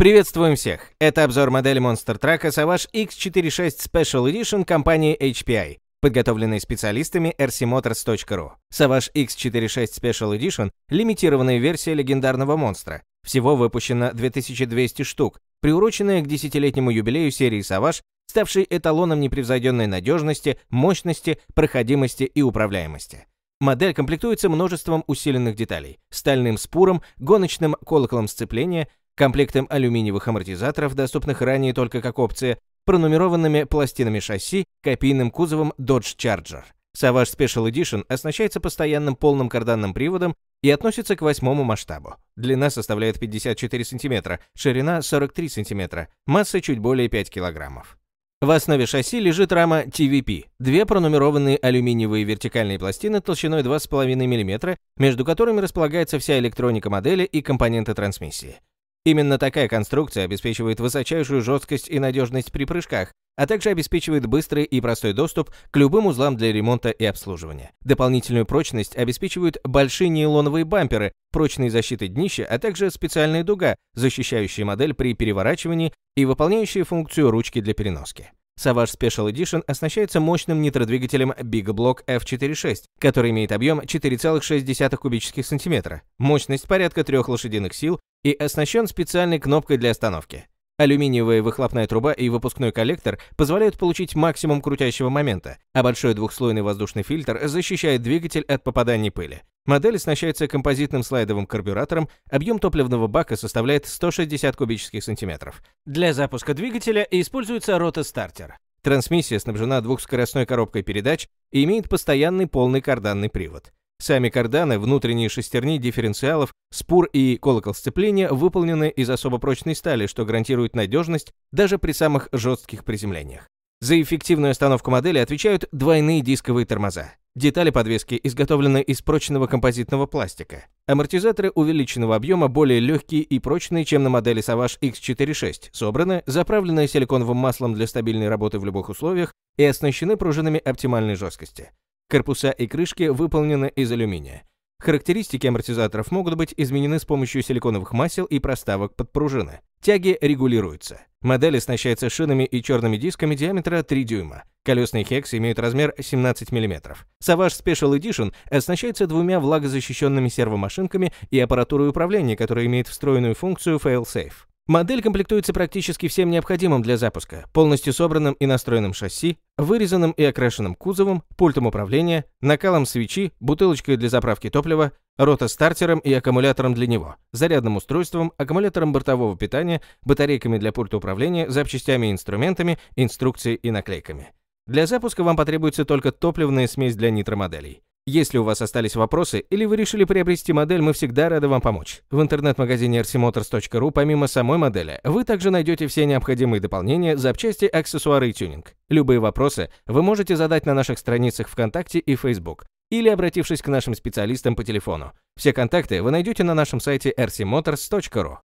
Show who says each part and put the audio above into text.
Speaker 1: Приветствуем всех! Это обзор модели Monster Truck Savage X46 Special Edition компании HPI, подготовленный специалистами rcmotors.ru. Savage X46 Special Edition – лимитированная версия легендарного монстра. Всего выпущено 2200 штук, приуроченная к десятилетнему юбилею серии Savage, ставшей эталоном непревзойденной надежности, мощности, проходимости и управляемости. Модель комплектуется множеством усиленных деталей – стальным спуром, гоночным колоколом сцепления – комплектом алюминиевых амортизаторов, доступных ранее только как опция, пронумерованными пластинами шасси, копийным кузовом Dodge Charger. Savage Special Edition оснащается постоянным полным карданным приводом и относится к восьмому масштабу. Длина составляет 54 см, ширина 43 см, масса чуть более 5 кг. В основе шасси лежит рама TVP, две пронумерованные алюминиевые вертикальные пластины толщиной 2,5 мм, между которыми располагается вся электроника модели и компоненты трансмиссии. Именно такая конструкция обеспечивает высочайшую жесткость и надежность при прыжках, а также обеспечивает быстрый и простой доступ к любым узлам для ремонта и обслуживания. Дополнительную прочность обеспечивают большие нейлоновые бамперы, прочные защиты днища, а также специальная дуга, защищающая модель при переворачивании и выполняющая функцию ручки для переноски. Savage Special Edition оснащается мощным нитродвигателем Big Block F46, который имеет объем 4,6 кубических сантиметра, мощность порядка 3 лошадиных сил и оснащен специальной кнопкой для остановки. Алюминиевая выхлопная труба и выпускной коллектор позволяют получить максимум крутящего момента, а большой двухслойный воздушный фильтр защищает двигатель от попаданий пыли. Модель оснащается композитным слайдовым карбюратором, объем топливного бака составляет 160 кубических сантиметров. Для запуска двигателя используется ротостартер. Трансмиссия снабжена двухскоростной коробкой передач и имеет постоянный полный карданный привод. Сами карданы, внутренние шестерни дифференциалов, спур и колокол сцепления выполнены из особо прочной стали, что гарантирует надежность даже при самых жестких приземлениях. За эффективную остановку модели отвечают двойные дисковые тормоза. Детали подвески изготовлены из прочного композитного пластика. Амортизаторы увеличенного объема более легкие и прочные, чем на модели Savage X46, собраны, заправлены силиконовым маслом для стабильной работы в любых условиях и оснащены пружинами оптимальной жесткости. Корпуса и крышки выполнены из алюминия. Характеристики амортизаторов могут быть изменены с помощью силиконовых масел и проставок под пружины. Тяги регулируются. Модель оснащается шинами и черными дисками диаметра 3 дюйма. Колесные хексы имеют размер 17 мм. Savage Special Edition оснащается двумя влагозащищенными сервомашинками и аппаратурой управления, которая имеет встроенную функцию fail-safe. Модель комплектуется практически всем необходимым для запуска, полностью собранным и настроенным шасси, вырезанным и окрашенным кузовом, пультом управления, накалом свечи, бутылочкой для заправки топлива, ротостартером и аккумулятором для него, зарядным устройством, аккумулятором бортового питания, батарейками для пульта управления, запчастями и инструментами, инструкцией и наклейками. Для запуска вам потребуется только топливная смесь для нитромоделей. Если у вас остались вопросы или вы решили приобрести модель, мы всегда рады вам помочь. В интернет-магазине rcmotors.ru помимо самой модели, вы также найдете все необходимые дополнения, запчасти, аксессуары и тюнинг. Любые вопросы вы можете задать на наших страницах ВКонтакте и Facebook или обратившись к нашим специалистам по телефону. Все контакты вы найдете на нашем сайте rcmotors.ru.